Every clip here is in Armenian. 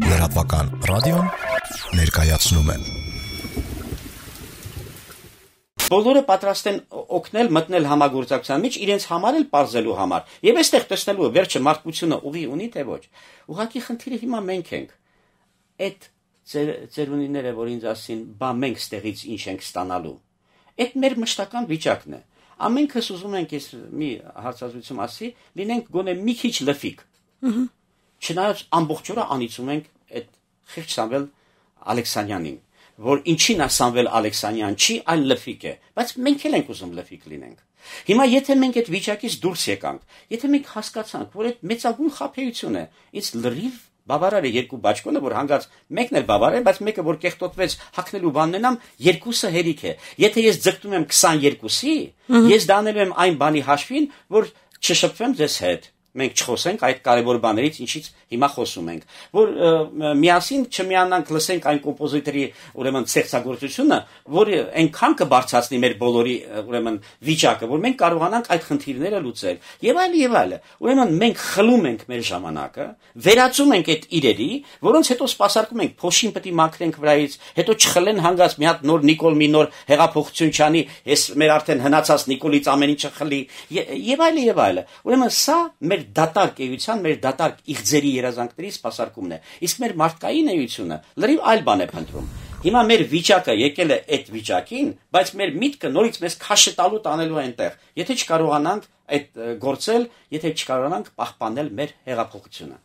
Լրատվական ռադիոն ներկայացնում է Բոլորը պատրաստ են օգնել մտնել համագործակցության մեջ իրենց համար էլ parzելու համար։ Եվ այստեղ տեսնելու է վերջը մարդկությունը ուղի ունի թե ոչ։ Ուղղակի խնդիրը հիմա մենք ենք։ Այդ ծեր ծերունիները, որ ինձ ասին, բա մենք ստեղից ինչ ենք ստանալու։ Այդ մեր մշտական վիճակն է։ Ամենքս ուզում ենք ես մի հարցազրույցում ասի, լինենք գոնե մի քիչ լֆիկ։ Ուհ չնայած ամբողջ օրը անիծում ենք այդ խիղճ Սամվել Ալեքսանյանին, որ ինչին է Սամվել Ալեքսանյան չի, այլ լֆիկ է, բայց մենք էլ ենք ուզում լֆիկ լինենք։ Հիմա եթե մենք այդ վիճակից դուրս եկանք, եթե մենք հասկացանք, որ այդ մեծագույն խափեություն է, ինձ լրիվ բավարար է երկու բաճկոնը, որ հանգած մեկն է բավարար, բայց մեկը որ կեղտոտվեց հակնելու բանն ենամ, երկուսը հերիք է։ Եթե ես ձգտում եմ 22-ի, ես դանելու եմ այն բանի հաշվին, որ չշփվեմ ձեզ հետ մենք չխոսենք այդ կարևոր բաներից, ինչից հիմա խոսում ենք, որ միասին չմիանանք լսենք այն կոմպոզիտորի ուրեմն ստեղծագործությունը, որը այնքան կբարձրացնի մեր բոլորի ուրեմն վիճակը, որ մենք կարողանանք այդ խնդիրները լուծել։ Եվ այլ եւ այլը։ Ուրեմն մենք խլում ենք մեր ժամանակը, վերածում ենք այդ իրերի, որոնց հետո սпасարկում ենք փոշին պետք է մաքրենք վրայից, հետո չխլեն հանգած մի հատ նոր Նիկոլ մի նոր հեղափոխություն չանի, ես մեր արդեն հնացած Նիկոլից ամեն ինչը խլի։ Եվ այլը եւ այլը։ Ուրեմն սա մեր մեր դատարկ էության, մեր դատարկ իղձերի երազանքների սпасարկումն է։ Իսկ մեր մարդկային էությունը լրիվ այլ բան է փնտրում։ Հիմա մեր վիճակը եկել է այդ վիճակին, բայց մեր միտքը նորից մեզ քաշը տալու տանելու այնտեղ։ Եթե չկարողանանք այդ գործել, եթե չկարողանանք պահպանել մեր հեղափոխությունը։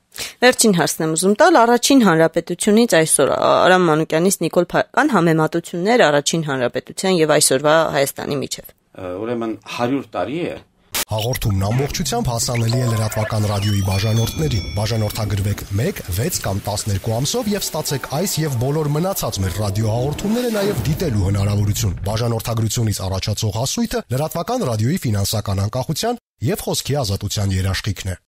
Վերջին հարցն եմ ուզում տալ առաջին հանրապետությունից այսօր Արամ Մանուկյանից Նիկոլ Փարքան համեմատություններ առաջին հանրապետության եւ այսօրվա Հայաստանի միջև։ Ուրեմն 100 տարի է Հաղորդումն ամբողջությամբ հասանելի է լրատվական ռադիոյի բաժանորդներին։ Բաժանորդագրվեք 1, 6 կամ 12 ամսով եւ ստացեք այս եւ բոլոր մնացած մեր ռադիոհաղորդումները նաեւ դիտելու հնարավորություն։ Բաժանորդագրությունից առաջացող հասույթը լրատվական ռադիոյի ֆինանսական անկախության եւ խոսքի ազատության երաշխիքն է։